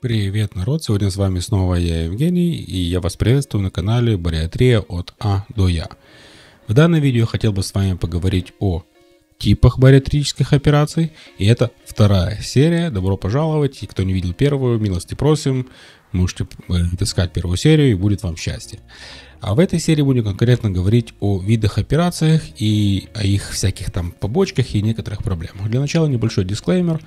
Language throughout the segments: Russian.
Привет, народ! Сегодня с вами снова я, Евгений, и я вас приветствую на канале Бариатрия от А до Я. В данном видео хотел бы с вами поговорить о типах бариатрических операций. И это вторая серия. Добро пожаловать. И кто не видел первую, милости просим. Можете искать э, первую серию, и будет вам счастье. А в этой серии будем конкретно говорить о видах операциях и о их всяких там побочках и некоторых проблемах. Для начала небольшой дисклеймер.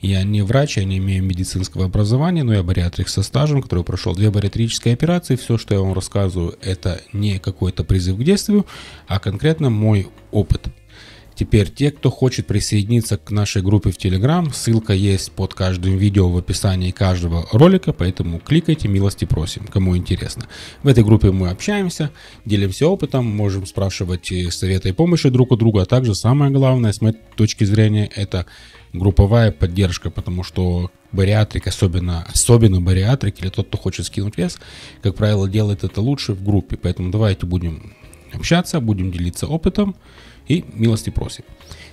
Я не врач, я не имею медицинского образования, но я бариатрик со стажем, который прошел две бариатрические операции. Все, что я вам рассказываю, это не какой-то призыв к действию, а конкретно мой опыт – Теперь те, кто хочет присоединиться к нашей группе в Telegram, ссылка есть под каждым видео в описании каждого ролика, поэтому кликайте, милости просим, кому интересно. В этой группе мы общаемся, делимся опытом, можем спрашивать советы и помощи друг у друга, а также самое главное, с моей точки зрения, это групповая поддержка, потому что бариатрик, особенно, особенно бариатрик или тот, кто хочет скинуть вес, как правило, делает это лучше в группе. Поэтому давайте будем общаться, будем делиться опытом и милости просит.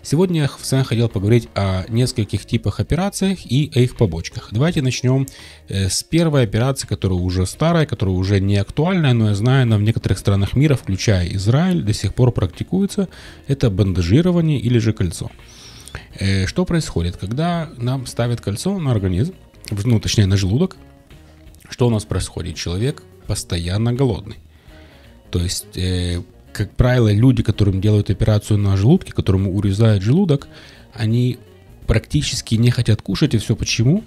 Сегодня я с вами хотел поговорить о нескольких типах операций и о их побочках. Давайте начнем э, с первой операции, которая уже старая, которая уже не актуальная, но я знаю, она в некоторых странах мира, включая Израиль, до сих пор практикуется. Это бандажирование или же кольцо. Э, что происходит? Когда нам ставят кольцо на организм, ну точнее на желудок, что у нас происходит? Человек постоянно голодный. То есть э, как правило, люди, которым делают операцию на желудке, которым урезают желудок, они практически не хотят кушать. И все почему?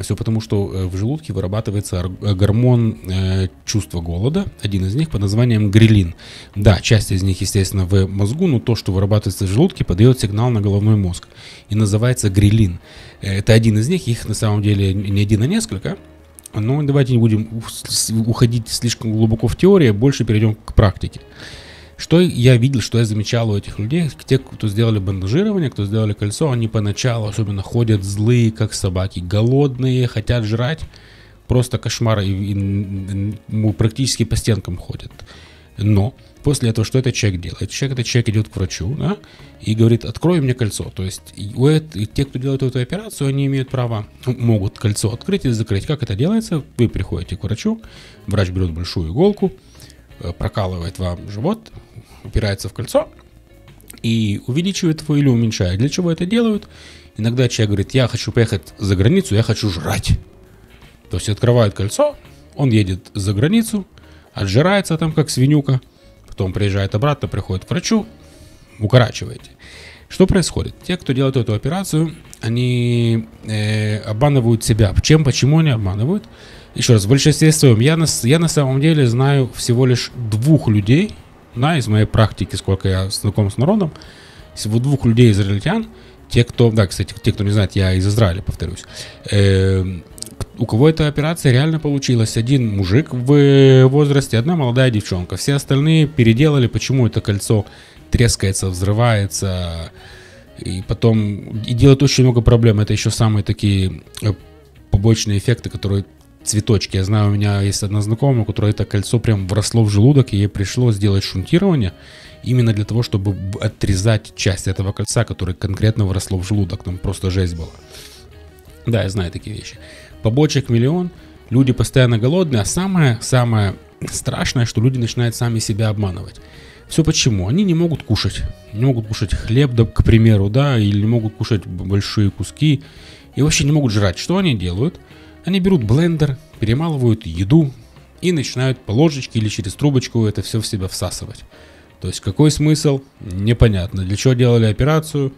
Все потому, что э, в желудке вырабатывается э, гормон э, чувства голода, один из них под названием грилин. Да, часть из них, естественно, в мозгу, но то, что вырабатывается в желудке, подает сигнал на головной мозг и называется грилин. Это один из них, их на самом деле не один, а несколько. Но давайте не будем уходить слишком глубоко в теорию, а больше перейдем к практике. Что я видел, что я замечал у этих людей, те, кто сделали бандажирование, кто сделали кольцо, они поначалу особенно ходят злые, как собаки, голодные, хотят жрать, просто кошмары, и, и, и практически по стенкам ходят. Но после этого что этот человек делает? Человек, этот человек идет к врачу, да, и говорит, открой мне кольцо. То есть у это, те, кто делает эту операцию, они имеют право, ну, могут кольцо открыть и закрыть. Как это делается? Вы приходите к врачу, врач берет большую иголку, Э, прокалывает вам живот, упирается в кольцо и увеличивает его или уменьшает. Для чего это делают? Иногда человек говорит, я хочу поехать за границу, я хочу жрать. То есть открывают кольцо, он едет за границу, отжирается там как свинюка, потом приезжает обратно, приходит к врачу, укорачиваете. Что происходит? Те, кто делает эту операцию, они э, обманывают себя. Чем, почему они обманывают? Еще раз, в большинстве своем, я на, я на самом деле знаю всего лишь двух людей, да, из моей практики, сколько я знаком с народом, всего двух людей израильтян, те, кто, да, кстати, те, кто не знает, я из Израиля, повторюсь, э, у кого эта операция реально получилась. Один мужик в э, возрасте, одна молодая девчонка. Все остальные переделали, почему это кольцо трескается, взрывается, и потом и делает очень много проблем. Это еще самые такие э, побочные эффекты, которые цветочки. Я знаю, у меня есть одна знакомая, у которой это кольцо прям вросло в желудок, и ей пришлось сделать шунтирование именно для того, чтобы отрезать часть этого кольца, которое конкретно вросло в желудок. Там просто жесть была. Да, я знаю такие вещи. Побочек миллион, люди постоянно голодные, а самое-самое страшное, что люди начинают сами себя обманывать. Все почему? Они не могут кушать. Не могут кушать хлеб, да, к примеру, да, или не могут кушать большие куски. И вообще не могут жрать. Что они делают? Они берут блендер, перемалывают еду и начинают по ложечке или через трубочку это все в себя всасывать. То есть какой смысл? Непонятно. Для чего делали операцию?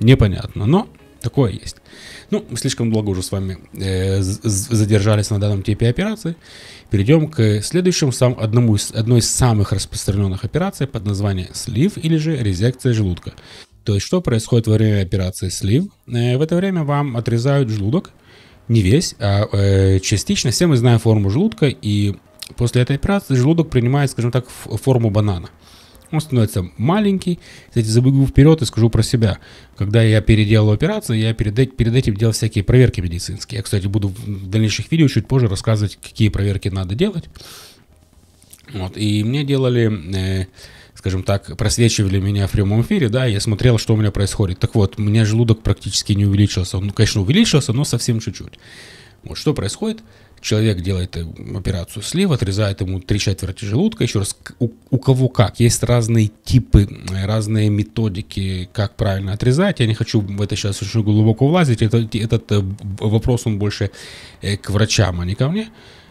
Непонятно. Но Такое есть. Ну, мы слишком долго уже с вами э, задержались на данном типе операции. Перейдем к следующему, сам, одному из, одной из самых распространенных операций под названием слив или же резекция желудка. То есть, что происходит во время операции слив? Э, в это время вам отрезают желудок, не весь, а э, частично. Все мы знаем форму желудка, и после этой операции желудок принимает, скажем так, форму банана – он становится маленький. Кстати, забегу вперед и скажу про себя. Когда я переделал операцию, я перед, перед этим делал всякие проверки медицинские. Я, кстати, буду в дальнейших видео чуть позже рассказывать, какие проверки надо делать. Вот, и мне делали... Э, скажем так, просвечивали меня в прямом эфире, да, я смотрел, что у меня происходит. Так вот, у меня желудок практически не увеличился. Он, конечно, увеличился, но совсем чуть-чуть. Вот что происходит? человек делает э, операцию слив, отрезает ему три четверти желудка, еще раз, у, у кого как. Есть разные типы, э, разные методики, как правильно отрезать. Я не хочу в это сейчас очень глубоко влазить. Это, этот э, вопрос, он больше к врачам, а не ко мне.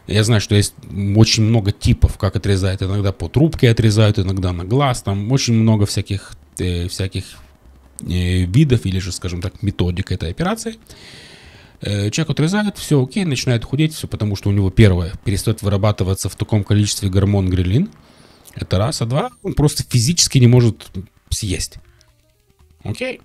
Я знаю, что есть очень много типов, как отрезают. Иногда по трубке отрезают, иногда на глаз. Там очень много всяких, всяких видов или же, скажем так, методик этой операции. Э, человек отрезает, все окей, начинает худеть, все потому что у него первое, перестает вырабатываться в таком количестве гормон грилин. Это раз, а два, он просто физически не может съесть. Окей.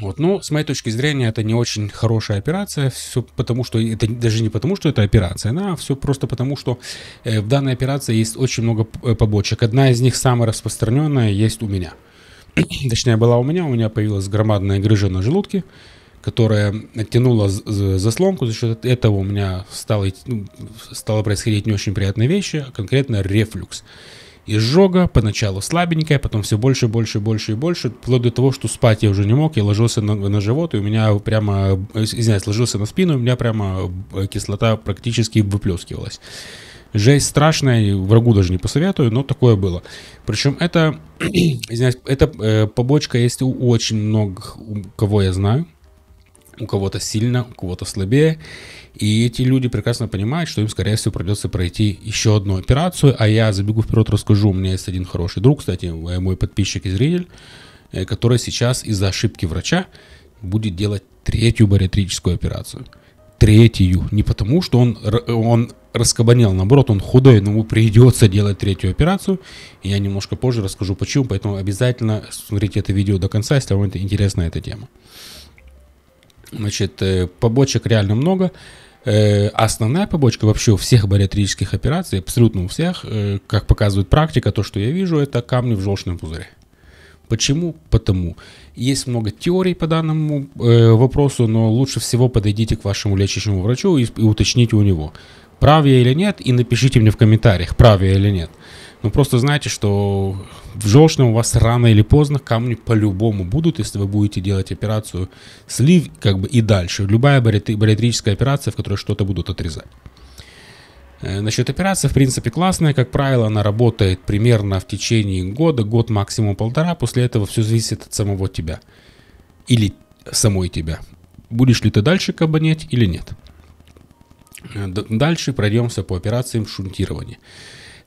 Вот, ну, с моей точки зрения, это не очень хорошая операция, все потому что, это даже не потому, что это операция, да, а все просто потому, что э, в данной операции есть очень много э, побочек. Одна из них самая распространенная есть у меня. Точнее, была у меня, у меня появилась громадная грыжа на желудке, которая оттянула заслонку, за счет этого у меня стало, ну, стало происходить не очень приятные вещи, а конкретно рефлюкс. Изжога, поначалу слабенькая, потом все больше, больше, больше и больше, вплоть до того, что спать я уже не мог, я ложился на, на живот, и у меня прямо, э, извиняюсь, ложился на спину, и у меня прямо э, кислота практически выплескивалась. Жесть страшная, врагу даже не посоветую, но такое было. Причем это, извиняюсь, эта э, побочка есть у очень многих, у кого я знаю у кого-то сильно, у кого-то слабее. И эти люди прекрасно понимают, что им, скорее всего, придется пройти еще одну операцию. А я забегу вперед, расскажу. У меня есть один хороший друг, кстати, э, мой подписчик и зритель, э, который сейчас из-за ошибки врача будет делать третью бариатрическую операцию. Третью. Не потому, что он, он раскабанел, наоборот, он худой, но ему придется делать третью операцию. я немножко позже расскажу, почему. Поэтому обязательно смотрите это видео до конца, если вам это интересна эта тема. Значит, э, побочек реально много. Э, основная побочка вообще у всех бариатрических операций, абсолютно у всех, э, как показывает практика, то, что я вижу, это камни в желчном пузыре. Почему? Потому. Есть много теорий по данному э, вопросу, но лучше всего подойдите к вашему лечащему врачу и, и уточните у него, прав я или нет, и напишите мне в комментариях, прав я или нет. Э, ну просто знаете, что в желчном у вас рано или поздно камни по-любому будут, если вы будете делать операцию слив как бы и дальше. Любая бариатрическая операция, в которой что-то будут отрезать. Э, насчет операции, в принципе, классная. Как правило, она работает примерно в течение года, год максимум полтора. После этого все зависит от самого тебя. Или самой тебя. Будешь ли ты дальше кабанеть или нет. Э, дальше пройдемся по операциям шунтирования.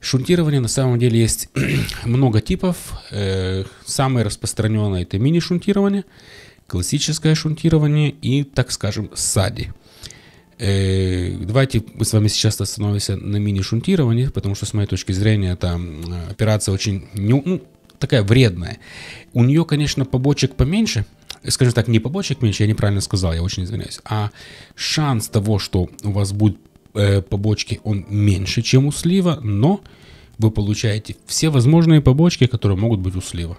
Шунтирование на самом деле есть много типов. Э, самое распространенное это мини-шунтирование, классическое шунтирование и, так скажем, сади. Э, давайте мы с вами сейчас остановимся на мини-шунтировании, потому что, с моей точки зрения, эта операция очень ну, такая вредная. У нее, конечно, побочек поменьше, скажем так, не побочек меньше, я неправильно сказал, я очень извиняюсь, а шанс того, что у вас будет Э, побочки он меньше, чем у слива, но вы получаете все возможные побочки, которые могут быть у слива.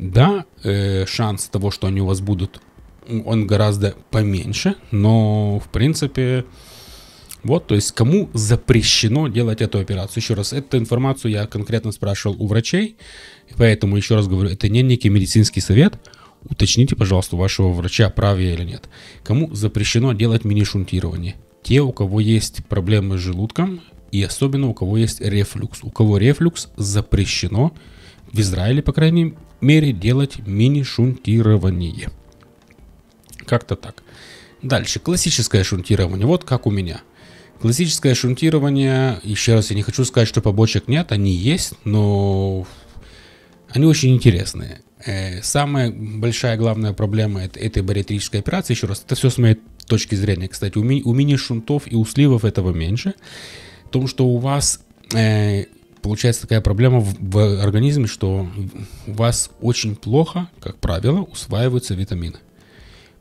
Да, э, шанс того, что они у вас будут, он гораздо поменьше, но в принципе... Вот, то есть кому запрещено делать эту операцию. Еще раз, эту информацию я конкретно спрашивал у врачей, поэтому еще раз говорю, это не некий медицинский совет. Уточните, пожалуйста, у вашего врача, правее или нет. Кому запрещено делать мини-шунтирование? те, у кого есть проблемы с желудком, и особенно у кого есть рефлюкс. У кого рефлюкс запрещено в Израиле, по крайней мере, делать мини-шунтирование. Как-то так. Дальше, классическое шунтирование. Вот как у меня. Классическое шунтирование, еще раз, я не хочу сказать, что побочек нет, они есть, но они очень интересные. Э, самая большая главная проблема этой бариатрической операции, еще раз, это все с моей точки зрения, кстати, у, ми, у мини-шунтов и у сливов этого меньше, в том, что у вас э, получается такая проблема в, в организме, что у вас очень плохо, как правило, усваиваются витамины.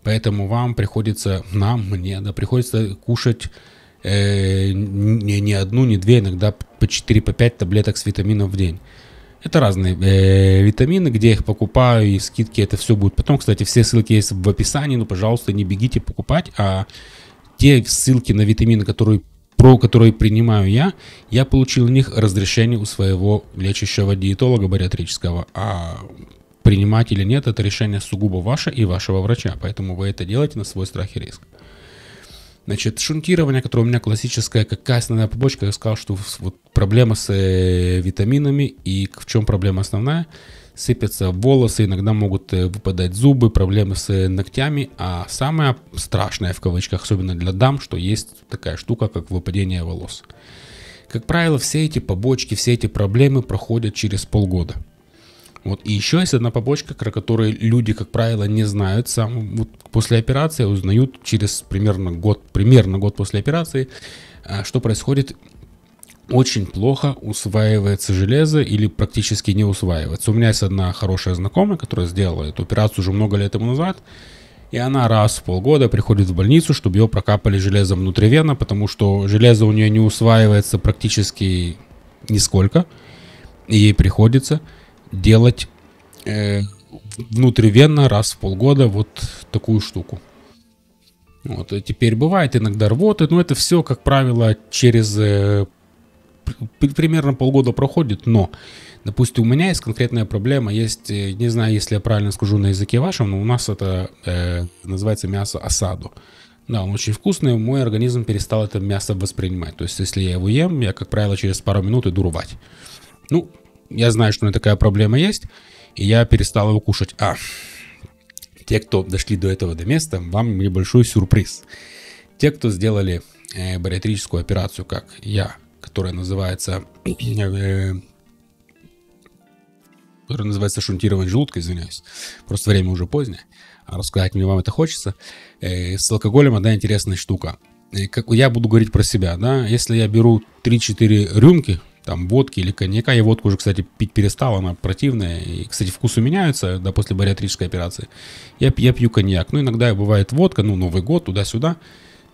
Поэтому вам приходится, нам, мне, да, приходится кушать э, не, не одну, не две, иногда по 4-5 по таблеток с витамином в день. Это разные э, витамины, где я их покупаю, и скидки, это все будет. Потом, кстати, все ссылки есть в описании, но, пожалуйста, не бегите покупать, а те ссылки на витамины, которые про которые принимаю я, я получил у них разрешение у своего лечащего диетолога бариатрического. А принимать или нет, это решение сугубо ваше и вашего врача, поэтому вы это делаете на свой страх и риск. Значит, шунтирование, которое у меня классическое, какая основная побочка, я сказал, что вот Проблема с э, витаминами и в чем проблема основная? Сыпятся волосы, иногда могут э, выпадать зубы, проблемы с э, ногтями. А самое страшное в кавычках, особенно для дам, что есть такая штука, как выпадение волос. Как правило, все эти побочки, все эти проблемы проходят через полгода. Вот. И еще есть одна побочка, про которую люди, как правило, не знают. Сам, вот после операции узнают через примерно год, примерно год после операции, а, что происходит очень плохо усваивается железо или практически не усваивается. У меня есть одна хорошая знакомая, которая сделала эту операцию уже много лет тому назад, и она раз в полгода приходит в больницу, чтобы ее прокапали железом внутривенно, потому что железо у нее не усваивается практически нисколько, и ей приходится делать э, внутривенно раз в полгода вот такую штуку. Вот, и теперь бывает иногда рвоты, но это все, как правило, через э, примерно полгода проходит, но, допустим, у меня есть конкретная проблема, есть, э, не знаю, если я правильно скажу на языке вашем, но у нас это э, называется мясо осаду. Да, он очень вкусный, мой организм перестал это мясо воспринимать. То есть, если я его ем, я, как правило, через пару минут иду рвать. Ну, я знаю, что у меня такая проблема есть, и я перестал его кушать. А, те, кто дошли до этого до места, вам небольшой сюрприз. Те, кто сделали э, бариатрическую операцию, как я, которая называется... Э, которая называется шунтирование желудка, извиняюсь. Просто время уже позднее. А рассказать мне вам это хочется. Э, с алкоголем одна интересная штука. Э, как я буду говорить про себя, да, если я беру 3-4 рюмки, там, водки или коньяка, я водку уже, кстати, пить перестал, она противная, и, кстати, вкусы меняются, да, после бариатрической операции, я, я пью коньяк, ну, иногда бывает водка, ну, Новый год, туда-сюда,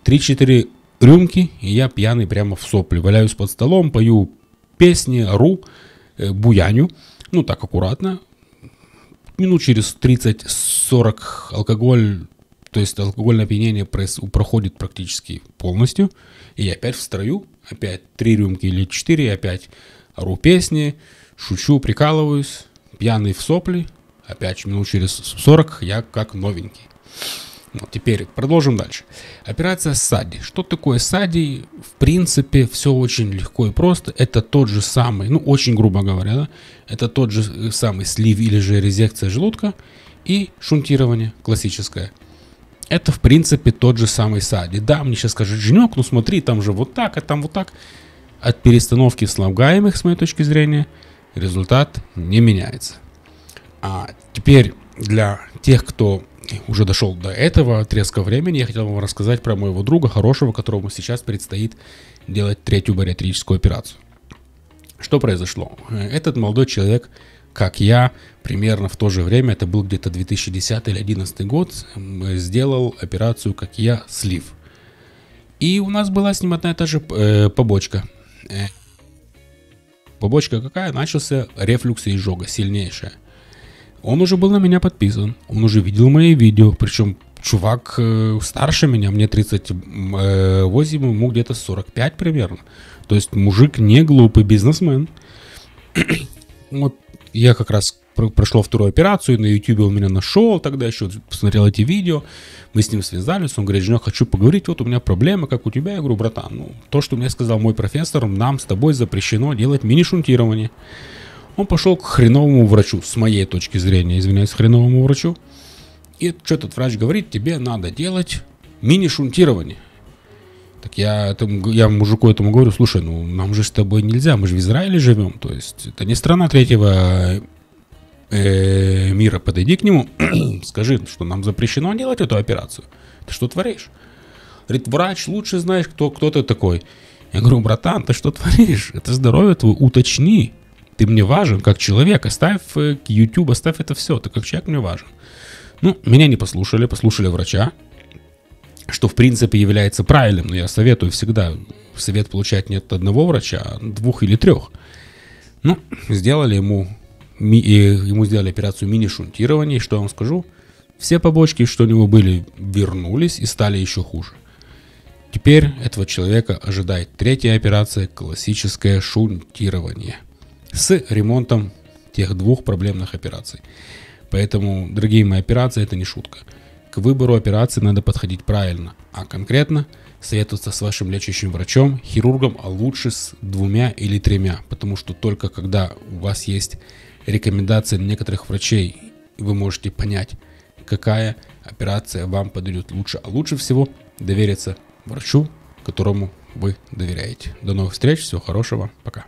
3-4 рюмки, и я пьяный прямо в сопли. Валяюсь под столом, пою песни, ру, э, буяню. Ну, так аккуратно. Минут через 30-40 алкоголь, то есть алкогольное опьянение проходит практически полностью. И я опять в строю, опять три рюмки или четыре, опять ру песни, шучу, прикалываюсь, пьяный в сопли. Опять минут через 40 я как новенький. Ну, теперь продолжим дальше. Операция сади. Что такое сади? В принципе, все очень легко и просто. Это тот же самый, ну очень грубо говоря, да? это тот же э, самый слив или же резекция желудка и шунтирование классическое. Это, в принципе, тот же самый сади. Да, мне сейчас скажет Женек, ну смотри, там же вот так, а там вот так. От перестановки слагаемых, с моей точки зрения, результат не меняется. А теперь для тех, кто уже дошел до этого отрезка времени, я хотел вам рассказать про моего друга, хорошего, которому сейчас предстоит делать третью бариатрическую операцию. Что произошло? Этот молодой человек, как я, примерно в то же время, это был где-то 2010 или 2011 год, э, сделал операцию, как я, слив. И у нас была с ним одна и та же э, побочка. Э, побочка какая? Начался рефлюкс и изжога, сильнейшая – он уже был на меня подписан, он уже видел мои видео, причем чувак э, старше меня, мне 38, э, ему где-то 45 примерно. То есть мужик не глупый бизнесмен. вот я как раз прошел вторую операцию, на YouTube он меня нашел тогда еще, посмотрел эти видео, мы с ним связались, он говорит, Женек, хочу поговорить, вот у меня проблема, как у тебя. Я говорю, братан, ну, то, что мне сказал мой профессор, нам с тобой запрещено делать мини-шунтирование. Он пошел к хреновому врачу, с моей точки зрения, извиняюсь, хреновому врачу. И что этот врач говорит, тебе надо делать мини-шунтирование. Так я, этому, я мужику этому говорю, слушай, ну нам же с тобой нельзя, мы же в Израиле живем, то есть это не страна третьего э, мира, подойди к нему, скажи, что нам запрещено делать эту операцию. Ты что творишь? Говорит, врач лучше знаешь, кто, кто ты такой. Я говорю, братан, ты что творишь? Это здоровье твое, уточни ты мне важен как человек, оставь э, к YouTube, оставь это все, ты как человек мне важен. Ну, меня не послушали, послушали врача, что в принципе является правильным, но я советую всегда совет получать не от одного врача, а двух или трех. Ну, сделали ему, ми, э, ему сделали операцию мини-шунтирования, и что я вам скажу, все побочки, что у него были, вернулись и стали еще хуже. Теперь этого человека ожидает третья операция – классическое шунтирование – с ремонтом тех двух проблемных операций. Поэтому, дорогие мои, операции это не шутка. К выбору операции надо подходить правильно, а конкретно советоваться с вашим лечащим врачом, хирургом, а лучше с двумя или тремя, потому что только когда у вас есть рекомендации некоторых врачей, вы можете понять, какая операция вам подойдет лучше, а лучше всего довериться врачу, которому вы доверяете. До новых встреч, всего хорошего, пока.